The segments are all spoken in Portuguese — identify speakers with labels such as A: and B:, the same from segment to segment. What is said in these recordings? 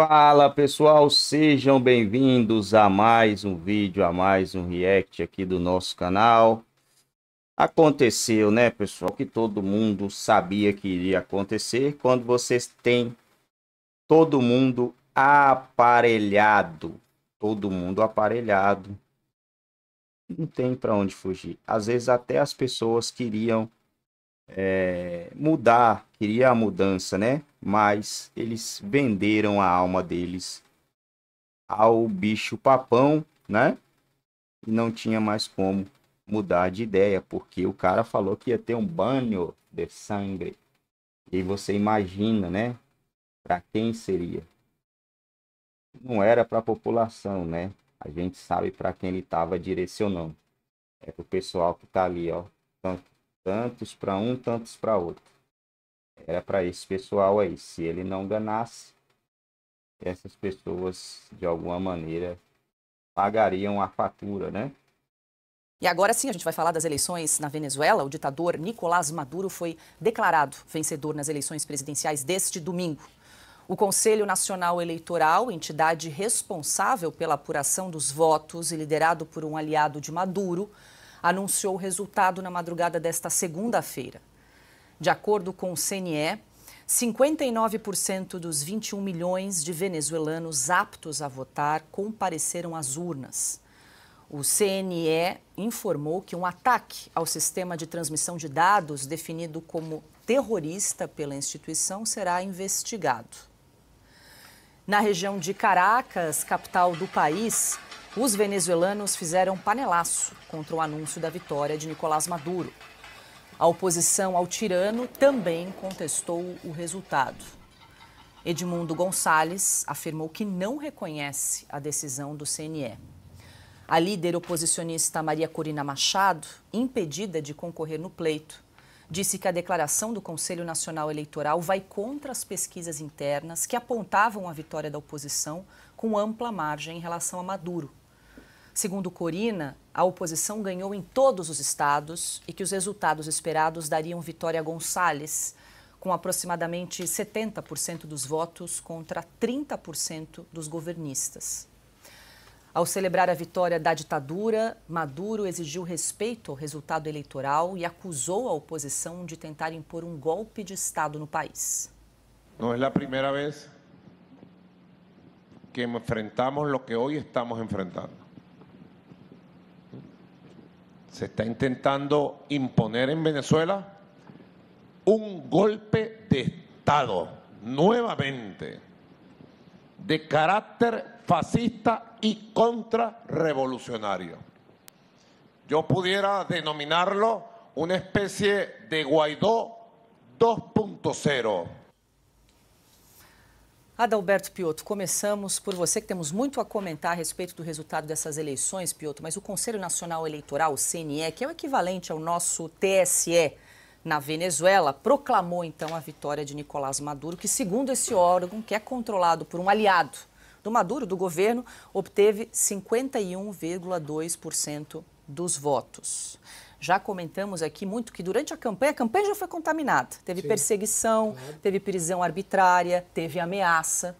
A: Fala pessoal, sejam bem-vindos a mais um vídeo, a mais um react aqui do nosso canal. Aconteceu, né pessoal, que todo mundo sabia que iria acontecer quando vocês têm todo mundo aparelhado. Todo mundo aparelhado. Não tem para onde fugir. Às vezes até as pessoas queriam é, mudar, queria a mudança, né? Mas eles venderam a alma deles ao bicho papão, né? E não tinha mais como mudar de ideia, porque o cara falou que ia ter um banho de sangue. E você imagina, né? Para quem seria? Não era para a população, né? A gente sabe para quem ele estava direcionando. É pro pessoal que tá ali, ó. Tanto tantos para um, tantos para outro. Era para esse pessoal aí. Se ele não ganasse, essas pessoas, de alguma maneira, pagariam a fatura, né?
B: E agora sim, a gente vai falar das eleições na Venezuela. O ditador Nicolás Maduro foi declarado vencedor nas eleições presidenciais deste domingo. O Conselho Nacional Eleitoral, entidade responsável pela apuração dos votos e liderado por um aliado de Maduro, anunciou o resultado na madrugada desta segunda-feira. De acordo com o CNE, 59% dos 21 milhões de venezuelanos aptos a votar compareceram às urnas. O CNE informou que um ataque ao sistema de transmissão de dados, definido como terrorista pela instituição, será investigado. Na região de Caracas, capital do país, os venezuelanos fizeram panelaço contra o anúncio da vitória de Nicolás Maduro. A oposição ao tirano também contestou o resultado. Edmundo Gonçalves afirmou que não reconhece a decisão do CNE. A líder oposicionista Maria Corina Machado, impedida de concorrer no pleito, disse que a declaração do Conselho Nacional Eleitoral vai contra as pesquisas internas que apontavam a vitória da oposição com ampla margem em relação a Maduro Segundo Corina, a oposição ganhou em todos os estados e que os resultados esperados dariam vitória a Gonçalves, com aproximadamente 70% dos votos contra 30% dos governistas. Ao celebrar a vitória da ditadura, Maduro exigiu respeito ao resultado eleitoral e acusou a oposição de tentar impor um golpe de Estado no país.
C: Não é a primeira vez que enfrentamos o que hoje estamos enfrentando. se está intentando imponer en Venezuela un golpe de Estado, nuevamente, de carácter fascista y contrarrevolucionario. Yo pudiera denominarlo una especie de Guaidó 2.0
B: Adalberto Pioto, começamos por você, que temos muito a comentar a respeito do resultado dessas eleições, Pioto, mas o Conselho Nacional Eleitoral, o CNE, que é o equivalente ao nosso TSE na Venezuela, proclamou então a vitória de Nicolás Maduro, que, segundo esse órgão, que é controlado por um aliado do Maduro, do governo, obteve 51,2% dos votos. Já comentamos aqui muito que durante a campanha, a campanha já foi contaminada. Teve Sim. perseguição, claro. teve prisão arbitrária, teve ameaça.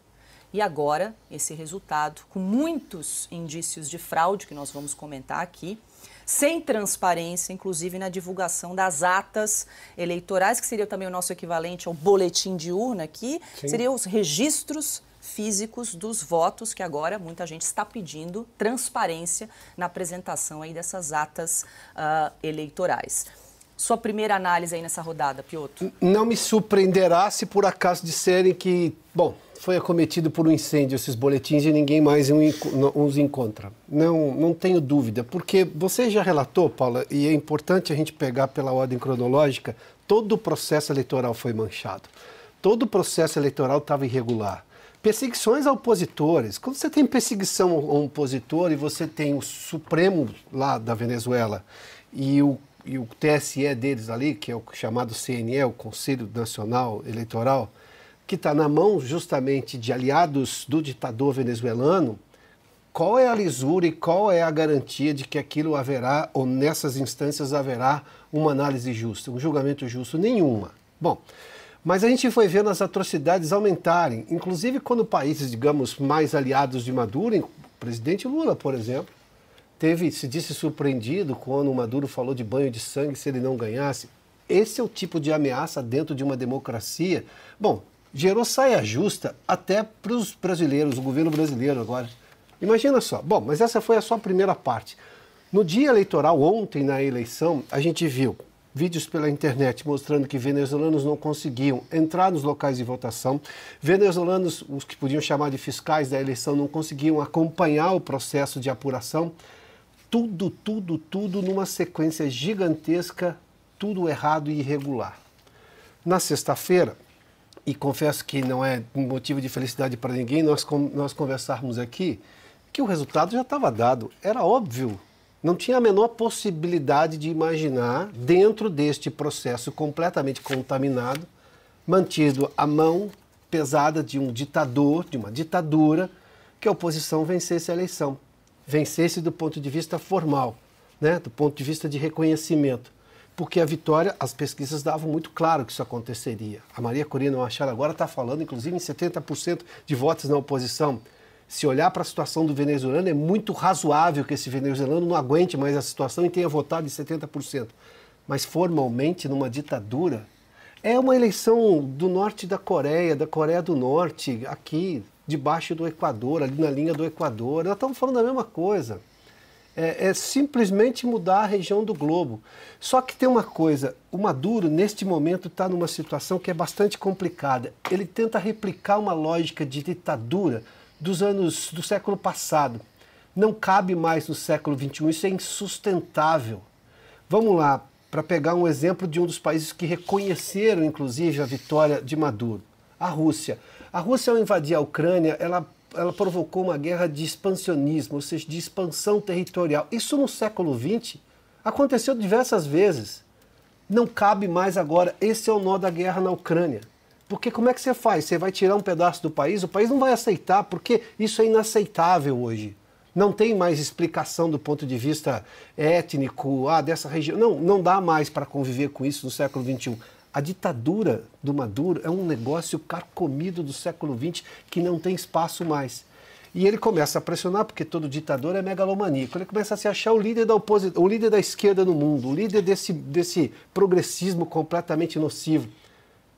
B: E agora, esse resultado, com muitos indícios de fraude, que nós vamos comentar aqui, sem transparência, inclusive na divulgação das atas eleitorais, que seria também o nosso equivalente ao boletim de urna aqui, seriam os registros físicos dos votos, que agora muita gente está pedindo transparência na apresentação aí dessas atas uh, eleitorais. Sua primeira análise aí nessa rodada, Piotr?
D: Não me surpreenderá se por acaso disserem que, bom, foi acometido por um incêndio esses boletins e ninguém mais os encontra. Não, não tenho dúvida, porque você já relatou, Paula, e é importante a gente pegar pela ordem cronológica, todo o processo eleitoral foi manchado. Todo o processo eleitoral estava irregular. Perseguições a opositores. Quando você tem perseguição a um opositor e você tem o Supremo lá da Venezuela e o, e o TSE deles ali, que é o chamado CNE, o Conselho Nacional Eleitoral, que está na mão justamente de aliados do ditador venezuelano, qual é a lisura e qual é a garantia de que aquilo haverá, ou nessas instâncias haverá, uma análise justa, um julgamento justo? Nenhuma. Bom, mas a gente foi vendo as atrocidades aumentarem, inclusive quando países, digamos, mais aliados de Maduro, o presidente Lula, por exemplo, teve se disse surpreendido quando Maduro falou de banho de sangue se ele não ganhasse. Esse é o tipo de ameaça dentro de uma democracia. Bom, gerou saia justa até para os brasileiros, o governo brasileiro agora. Imagina só. Bom, mas essa foi a sua primeira parte. No dia eleitoral, ontem na eleição, a gente viu vídeos pela internet mostrando que venezuelanos não conseguiam entrar nos locais de votação, venezuelanos, os que podiam chamar de fiscais da eleição, não conseguiam acompanhar o processo de apuração. Tudo, tudo, tudo numa sequência gigantesca, tudo errado e irregular. Na sexta-feira, e confesso que não é motivo de felicidade para ninguém nós, nós conversarmos aqui, que o resultado já estava dado. Era óbvio não tinha a menor possibilidade de imaginar, dentro deste processo completamente contaminado, mantido a mão pesada de um ditador, de uma ditadura, que a oposição vencesse a eleição. Vencesse do ponto de vista formal, né? do ponto de vista de reconhecimento. Porque a vitória, as pesquisas davam muito claro que isso aconteceria. A Maria Corina Machado agora está falando, inclusive, em 70% de votos na oposição se olhar para a situação do venezuelano, é muito razoável que esse venezuelano não aguente mais a situação e tenha votado em 70%. Mas formalmente, numa ditadura, é uma eleição do norte da Coreia, da Coreia do Norte, aqui, debaixo do Equador, ali na linha do Equador. Nós estamos falando da mesma coisa. É, é, simplesmente mudar a região do globo. Só que tem uma coisa: o Maduro, neste momento, está numa situação que é bastante complicada. Ele tenta replicar uma lógica de ditadura dos anos do século passado. Não cabe mais no século XXI, isso é insustentável. Vamos lá, para pegar um exemplo de um dos países que reconheceram, inclusive, a vitória de Maduro, a Rússia. A Rússia, ao invadir a Ucrânia, ela, ela provocou uma guerra de expansionismo, ou seja, de expansão territorial. Isso no século XX aconteceu diversas vezes. Não cabe mais agora. Esse é o nó da guerra na Ucrânia. Porque como é que você faz? Você vai tirar um pedaço do país? O país não vai aceitar, porque isso é inaceitável hoje. Não tem mais explicação do ponto de vista étnico, ah, dessa região. Não, não dá mais para conviver com isso no século XXI. A ditadura do Maduro é um negócio carcomido do século XX que não tem espaço mais. E ele começa a pressionar, porque todo ditador é megalomaníaco. Ele começa a se achar o líder da oposição, o líder da esquerda no mundo, o líder desse, desse progressismo completamente nocivo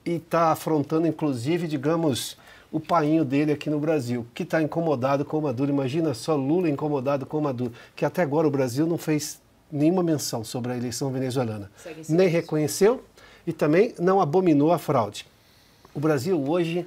D: e está afrontando, inclusive, digamos, o painho dele aqui no Brasil, que está incomodado com o Maduro. Imagina só Lula incomodado com o Maduro, que até agora o Brasil não fez nenhuma menção sobre a eleição venezuelana. Nem reconheceu e também não abominou a fraude. O Brasil hoje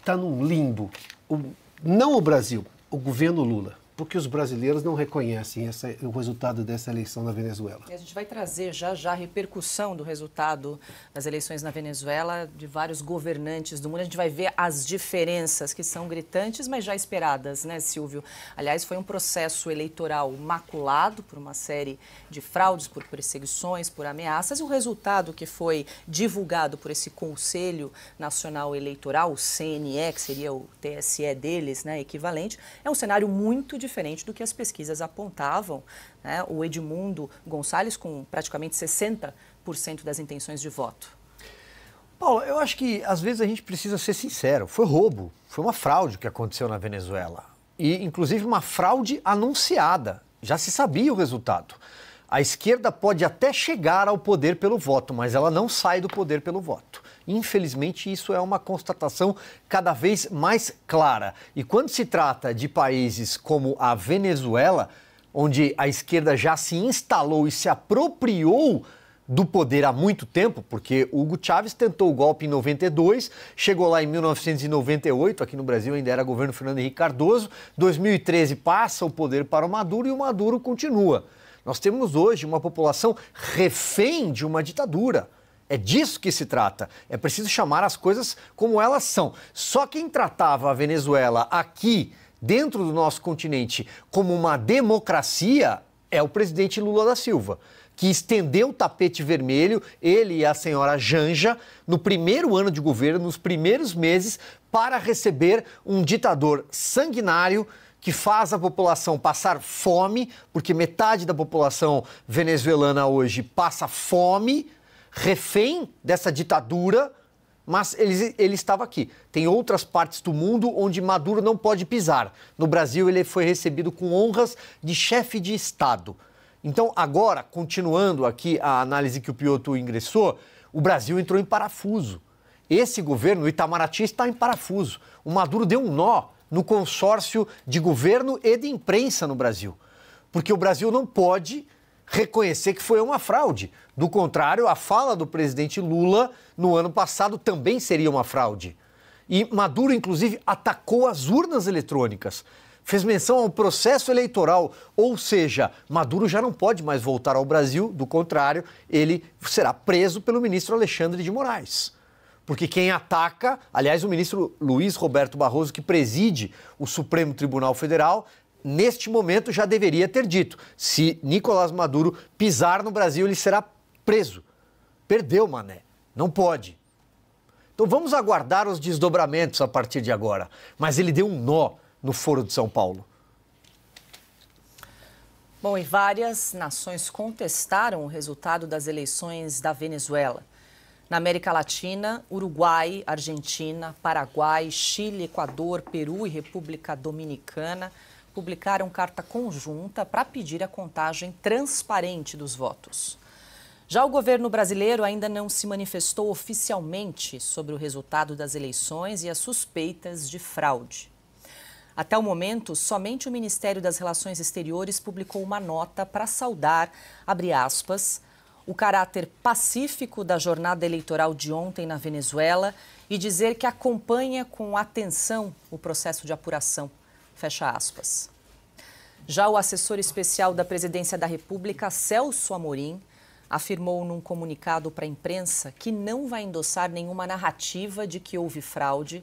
D: está num limbo. O, não o Brasil, o governo Lula porque os brasileiros não reconhecem essa, o resultado dessa eleição na Venezuela.
B: E a gente vai trazer já já a repercussão do resultado das eleições na Venezuela, de vários governantes do mundo. A gente vai ver as diferenças que são gritantes, mas já esperadas, né, Silvio? Aliás, foi um processo eleitoral maculado por uma série de fraudes, por perseguições, por ameaças, e o resultado que foi divulgado por esse Conselho Nacional Eleitoral, o CNE, que seria o TSE deles, né, equivalente, é um cenário muito diferente do que as pesquisas apontavam. Né? O Edmundo Gonçalves com praticamente 60% das intenções de voto.
E: Paulo, eu acho que às vezes a gente precisa ser sincero. Foi roubo, foi uma fraude que aconteceu na Venezuela. E, inclusive, uma fraude anunciada. Já se sabia o resultado. A esquerda pode até chegar ao poder pelo voto, mas ela não sai do poder pelo voto. Infelizmente, isso é uma constatação cada vez mais clara. E quando se trata de países como a Venezuela, onde a esquerda já se instalou e se apropriou do poder há muito tempo, porque Hugo Chávez tentou o golpe em 92, chegou lá em 1998, aqui no Brasil ainda era governo Fernando Henrique Cardoso, 2013 passa o poder para o Maduro e o Maduro continua. Nós temos hoje uma população refém de uma ditadura. É disso que se trata. É preciso chamar as coisas como elas são. Só quem tratava a Venezuela aqui, dentro do nosso continente, como uma democracia é o presidente Lula da Silva, que estendeu o tapete vermelho, ele e a senhora Janja, no primeiro ano de governo, nos primeiros meses, para receber um ditador sanguinário que faz a população passar fome, porque metade da população venezuelana hoje passa fome refém dessa ditadura, mas ele, ele estava aqui. Tem outras partes do mundo onde Maduro não pode pisar. No Brasil, ele foi recebido com honras de chefe de Estado. Então, agora, continuando aqui a análise que o Pioto ingressou, o Brasil entrou em parafuso. Esse governo, o Itamaraty, está em parafuso. O Maduro deu um nó no consórcio de governo e de imprensa no Brasil. Porque o Brasil não pode reconhecer que foi uma fraude. Do contrário, a fala do presidente Lula no ano passado também seria uma fraude. E Maduro, inclusive, atacou as urnas eletrônicas. Fez menção ao processo eleitoral, ou seja, Maduro já não pode mais voltar ao Brasil, do contrário, ele será preso pelo ministro Alexandre de Moraes. Porque quem ataca, aliás, o ministro Luiz Roberto Barroso, que preside o Supremo Tribunal Federal, neste momento já deveria ter dito: se Nicolás Maduro pisar no Brasil, ele será preso. Perdeu, Mané. Não pode. Então vamos aguardar os desdobramentos a partir de agora. Mas ele deu um nó no Foro de São Paulo.
B: Bom, e várias nações contestaram o resultado das eleições da Venezuela. Na América Latina, Uruguai, Argentina, Paraguai, Chile, Equador, Peru e República Dominicana publicaram carta conjunta para pedir a contagem transparente dos votos. Já o governo brasileiro ainda não se manifestou oficialmente sobre o resultado das eleições e as suspeitas de fraude. Até o momento, somente o Ministério das Relações Exteriores publicou uma nota para saudar, abre aspas, o caráter pacífico da jornada eleitoral de ontem na Venezuela e dizer que acompanha com atenção o processo de apuração. Fecha aspas. Já o assessor especial da Presidência da República, Celso Amorim, afirmou num comunicado para a imprensa que não vai endossar nenhuma narrativa de que houve fraude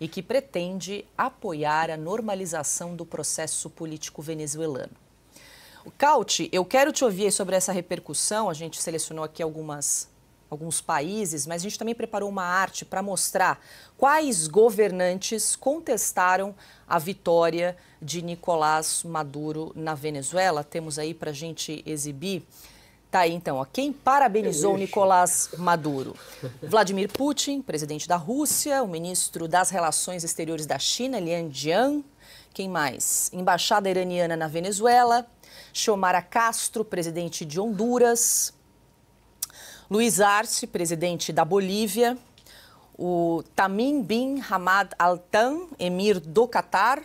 B: e que pretende apoiar a normalização do processo político venezuelano. Cauti, eu quero te ouvir sobre essa repercussão. A gente selecionou aqui algumas, alguns países, mas a gente também preparou uma arte para mostrar quais governantes contestaram a vitória de Nicolás Maduro na Venezuela. Temos aí para a gente exibir. Tá aí então, ó, quem parabenizou Nicolás Maduro? Vladimir Putin, presidente da Rússia, o ministro das Relações Exteriores da China, Lian Jian, quem mais? Embaixada iraniana na Venezuela, Xiomara Castro, presidente de Honduras, Luiz Arce, presidente da Bolívia, o Tamim bin Hamad al emir do Catar,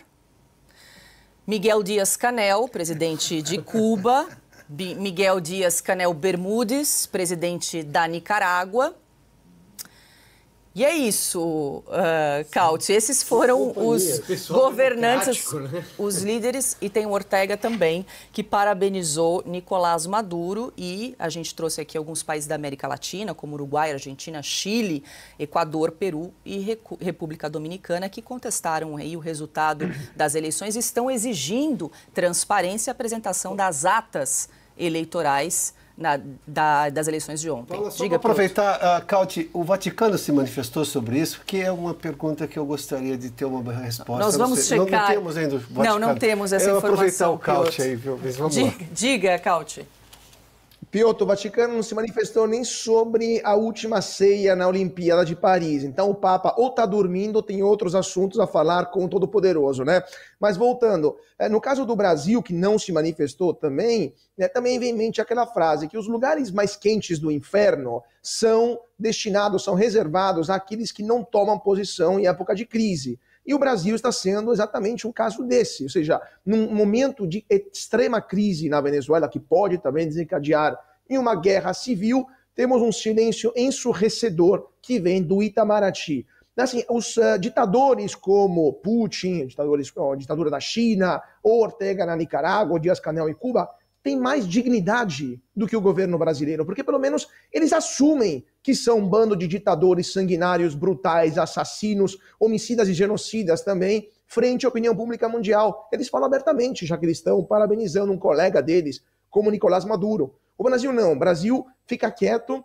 B: Miguel Dias Canel, presidente de Cuba, Miguel Dias Canel Bermudes, presidente da Nicarágua. E é isso, uh, eh, Cauti. Esses foram os governantes, né? os líderes, e tem o Ortega também, que parabenizou Nicolás Maduro. E a gente trouxe aqui alguns países da América Latina, como Uruguai, Argentina, Chile, Equador, Peru e Recu República Dominicana, que contestaram aí o resultado das eleições e estão exigindo transparência e apresentação das atas eleitorais na, da, das eleições de ontem. Paula, só Diga aproveitar,
D: uh, Cauti, o Vaticano se manifestou sobre isso, que é uma pergunta que eu gostaria de ter uma resposta. Nós vamos checar.
B: Não, não temos ainda o Vaticano. Não, não temos essa eu informação. Eu aproveitar o Cauti aí, viu? Vamos diga, lá. diga Cauti.
C: Piotr, o Vaticano não se manifestou nem sobre a última ceia na Olimpíada de Paris. Então o Papa ou está dormindo ou tem outros assuntos a falar com o Todo-Poderoso, né? Mas voltando, é, no caso do Brasil, que não se manifestou também, né, também vem em mente aquela frase que os lugares mais quentes do inferno são destinados, são reservados àqueles que não tomam posição em época de crise. E o Brasil está sendo exatamente um caso desse. Ou seja, num momento de extrema crise na Venezuela, que pode também desencadear em uma guerra civil, temos um silêncio ensurrecedor que vem do Itamaraty. Assim, os uh, ditadores como Putin, ditadores, a ditadura da China, ou Ortega na Nicarágua, Dias Canel em Cuba, tem mais dignidade do que o governo brasileiro, porque pelo menos eles assumem que são um bando de ditadores sanguinários, brutais, assassinos, homicidas e genocidas também, frente à opinião pública mundial. Eles falam abertamente, já que eles estão parabenizando um colega deles, como Nicolás Maduro. O Brasil não, o Brasil fica quieto,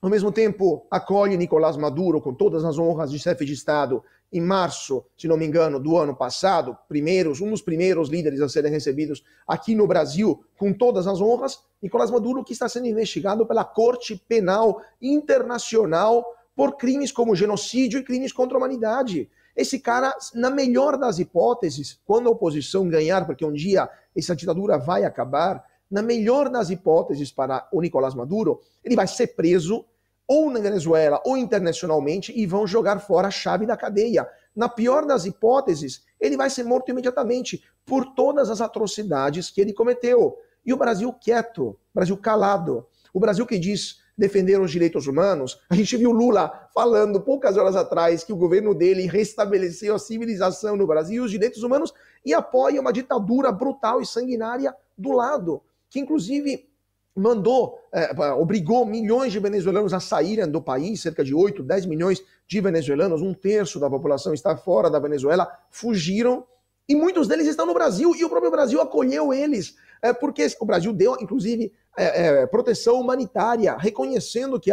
C: ao mesmo tempo, acolhe Nicolás Maduro com todas as honras de chefe de Estado em março, se não me engano, do ano passado, primeiros, um dos primeiros líderes a serem recebidos aqui no Brasil com todas as honras, Nicolás Maduro que está sendo investigado pela Corte Penal Internacional por crimes como genocídio e crimes contra a humanidade. Esse cara, na melhor das hipóteses, quando a oposição ganhar, porque um dia essa ditadura vai acabar, na melhor das hipóteses para o Nicolás Maduro, ele vai ser preso ou na Venezuela ou internacionalmente e vão jogar fora a chave da cadeia. Na pior das hipóteses, ele vai ser morto imediatamente por todas as atrocidades que ele cometeu. E o Brasil quieto, Brasil calado, o Brasil que diz defender os direitos humanos. A gente viu Lula falando poucas horas atrás que o governo dele restabeleceu a civilização no Brasil, e os direitos humanos e apoia uma ditadura brutal e sanguinária do lado que inclusive mandou, é, obrigou milhões de venezuelanos a saírem do país, cerca de 8, 10 milhões de venezuelanos, um terço da população está fora da Venezuela, fugiram, e muitos deles estão no Brasil, e o próprio Brasil acolheu eles, é, porque o Brasil deu, inclusive, é, proteção humanitária, reconhecendo que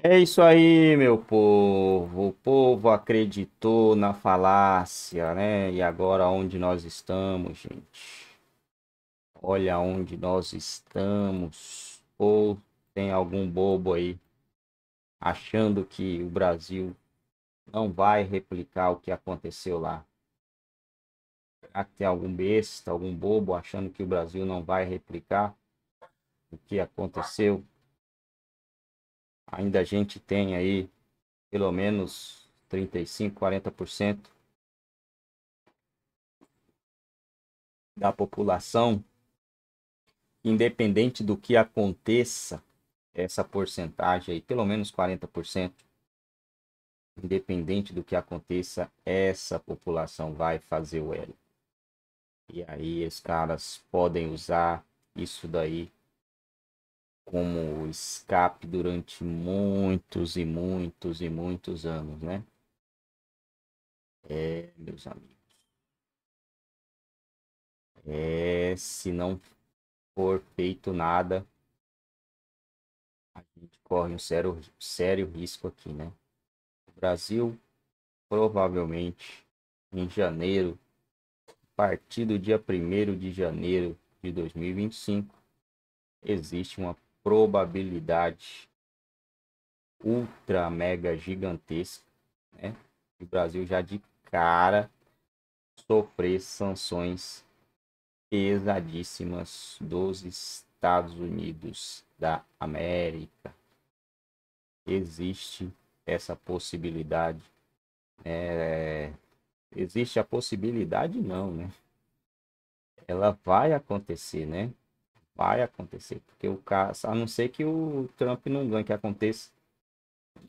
A: é isso aí, meu povo. O povo acreditou na falácia, né? E agora onde nós estamos, gente? Olha onde nós estamos. Ou tem algum bobo aí achando que o Brasil não vai replicar o que aconteceu lá. Será que tem algum besta, algum bobo achando que o Brasil não vai replicar o que aconteceu? Ainda a gente tem aí pelo menos 35, 40% da população independente do que aconteça, essa porcentagem aí, pelo menos 40%, independente do que aconteça, essa população vai fazer o L. E aí os caras podem usar isso daí como escape durante muitos e muitos e muitos anos, né? É, meus amigos. É, se não for feito nada, a gente corre um sério, sério risco aqui, né? O Brasil, provavelmente, em janeiro, a partir do dia 1 de janeiro de 2025, existe uma probabilidade ultra mega gigantesca, né? o Brasil já de cara sofrer sanções pesadíssimas dos Estados Unidos da América. Existe essa possibilidade. Né? É... Existe a possibilidade, não, né? Ela vai acontecer, né? Vai acontecer. Porque o caso, a não ser que o Trump não ganhe, que aconteça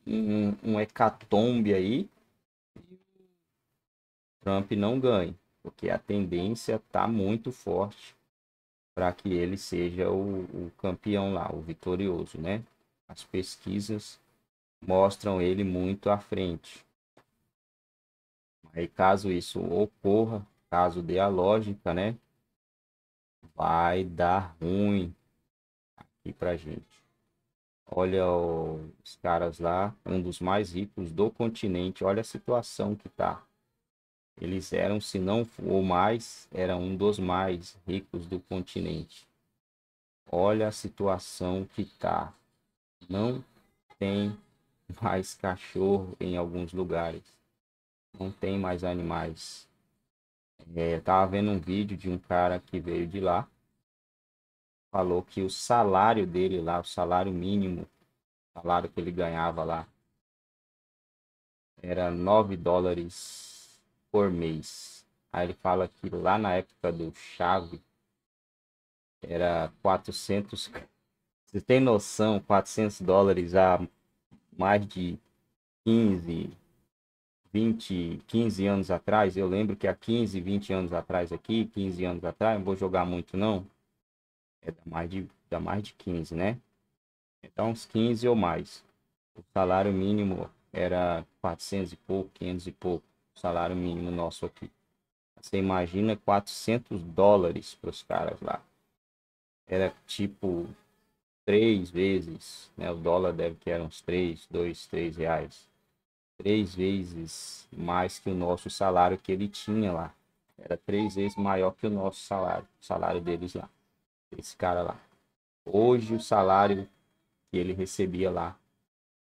A: um, um hecatombe aí, Trump não ganhe porque a tendência está muito forte para que ele seja o, o, campeão lá, o vitorioso, né? As pesquisas mostram ele muito à frente. Aí caso isso ocorra, caso dê a lógica, né? Vai dar ruim aqui para gente. Olha os caras lá, um dos mais ricos do continente. Olha a situação que tá. Eles eram, se não o mais, eram um dos mais ricos do continente. Olha a situação que tá. Não tem mais cachorro em alguns lugares. Não tem mais animais. É, eu tava vendo um vídeo de um cara que veio de lá. Falou que o salário dele lá, o salário mínimo, o salário que ele ganhava lá, era 9 dólares por mês. Aí ele fala que lá na época do Chave era 400. Você tem noção, 400 dólares há mais de 15, 20, 15 anos atrás. Eu lembro que há 15, 20 anos atrás aqui, 15 anos atrás, não vou jogar muito não. É da mais de, da mais de 15, né? Então uns 15 ou mais. O salário mínimo era 400 e pouco, 500 e pouco salário mínimo nosso aqui. Você imagina 400 dólares para os caras lá. Era tipo três vezes, né? O dólar deve que era uns três, dois, três reais. Três vezes mais que o nosso salário que ele tinha lá. Era três vezes maior que o nosso salário, o salário deles lá. Esse cara lá. Hoje o salário que ele recebia lá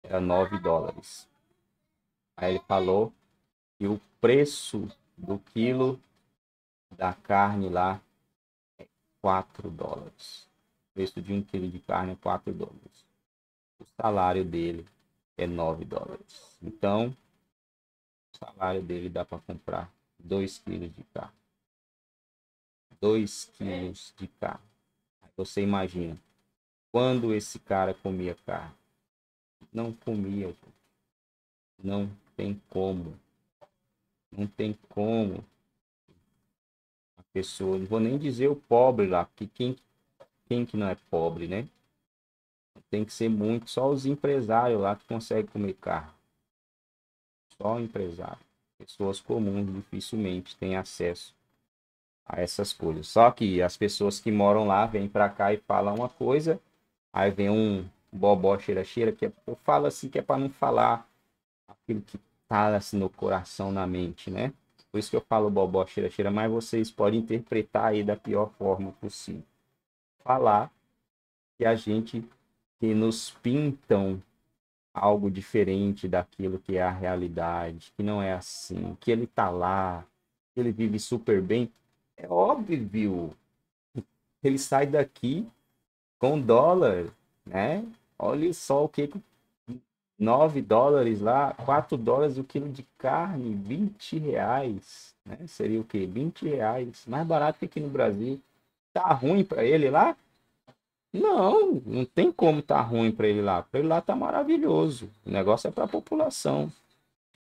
A: era 9 dólares. Aí ele falou que o preço do quilo da carne lá é 4 dólares. O preço de um quilo de carne é 4 dólares. O salário dele é 9 dólares. Então, o salário dele dá para comprar 2 quilos de carne. 2 quilos de carne. você imagina, quando esse cara comia carne? Não comia, gente. Não tem como não tem como a pessoa, não vou nem dizer o pobre lá, porque quem, quem que não é pobre, né? Tem que ser muito, só os empresários lá que conseguem comer carro. Só o empresário. Pessoas comuns dificilmente têm acesso a essas coisas. Só que as pessoas que moram lá vêm para cá e falam uma coisa, aí vem um bobó cheira-cheira, que é, eu falo assim que é para não falar aquilo que instala-se assim no coração, na mente, né? Por isso que eu falo bobó, cheira, cheira, mas vocês podem interpretar aí da pior forma possível. Falar que a gente que nos pintam algo diferente daquilo que é a realidade, que não é assim, que ele tá lá, que ele vive super bem. É óbvio. Ele sai daqui com dólar, né? Olha só o que, que o 9 dólares lá, 4 dólares o quilo de carne, 20 reais. Né? Seria o quê? 20 reais. Mais barato que aqui no Brasil. Tá ruim para ele lá? Não, não tem como tá ruim para ele lá. Para ele lá tá maravilhoso. O negócio é para a população.